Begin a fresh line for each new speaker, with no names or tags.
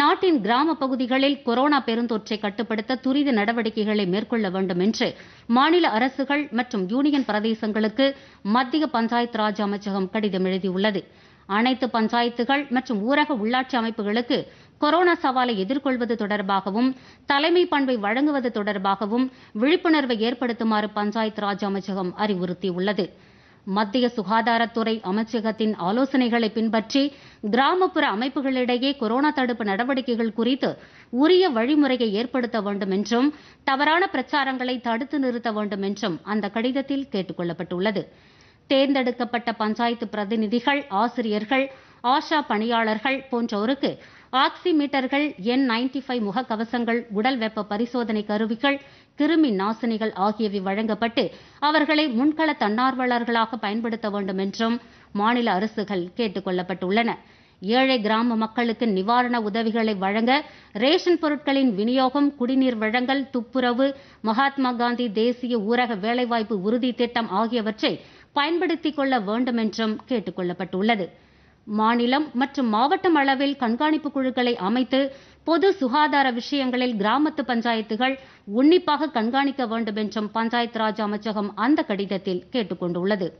நாட்டின் கிராம பகுதிகளில் கொரோனா பெருந்தொற்றை கட்டுப்படுத்த துரித நடவடிக்கைகளை மேற்கொள்ள வேண்டும் என்று மாநில அரசுகள் மற்றும் யூனியன் பிரதேசங்களுக்கு மத்திய பஞ்சாயத் ராஜ் அமைச்சகம் கடிதம் எழுதியுள்ளது அனைத்து பஞ்சாயத்துகள் மற்றும் ஊரக உள்ளாட்சி அமைப்புகளுக்கு கொரோனா சவாலை எதிர்கொள்வது தொடர்பாகவும் தலைமை பண்பை வழங்குவது தொடர்பாகவும் விழிப்புணர்வை ஏற்படுத்துமாறு பஞ்சாயத் ராஜ் அமைச்சகம் அறிவுறுத்தியுள்ளது மத்திய சுகாதாரத்துறை அமைச்சகத்தின் ஆலோசனைகளை பின்பற்றி கிராமப்புற அமைப்புகளிடையே கொரோனா தடுப்பு நடவடிக்கைகள் குறித்து உரிய வழிமுறையை ஏற்படுத்த வேண்டும் என்றும் தவறான பிரச்சாரங்களை தடுத்து நிறுத்த வேண்டும் என்றும் அந்த கடிதத்தில் கேட்டுக் கொள்ளப்பட்டுள்ளது தேர்ந்தெடுக்கப்பட்ட பஞ்சாயத்து பிரதிநிதிகள் ஆசிரியர்கள் ஆஷா பணியாளர்கள் போன்றோருக்கு ஆக்சிமீட்டர்கள் என் நைன்டி ஃபைவ் முகக்கவசங்கள் உடல் வெப்ப பரிசோதனை கருவிகள் கிருமி நாசினிகள் ஆகியவை வழங்கப்பட்டு அவர்களை முன்கள தன்னார்வலர்களாக பயன்படுத்த வேண்டும் என்றும் மாநில அரசுகள் கேட்டுக் கொள்ளப்பட்டுள்ளன ஏழை கிராம மக்களுக்கு நிவாரண உதவிகளை வழங்க ரேஷன் பொருட்களின் விநியோகம் குடிநீர் வழங்கல் துப்புரவு மகாத்மா காந்தி தேசிய ஊரக வேலைவாய்ப்பு உறுதி திட்டம் ஆகியவற்றை பயன்படுத்திக் கொள்ள வேண்டும் என்றும் கேட்டுக் கொள்ளப்பட்டுள்ளது மாநிலம் மற்றும் மாவட்டம் அளவில் கண்காணிப்பு குழுக்களை அமைத்து பொது சுகாதார விஷயங்களில் கிராமத்து பஞ்சாயத்துகள் உன்னிப்பாக கண்காணிக்க வேண்டும் என்றும் பஞ்சாயத் ராஜ் அமைச்சகம் அந்த கடிதத்தில் கேட்டுக்கொண்டுள்ளது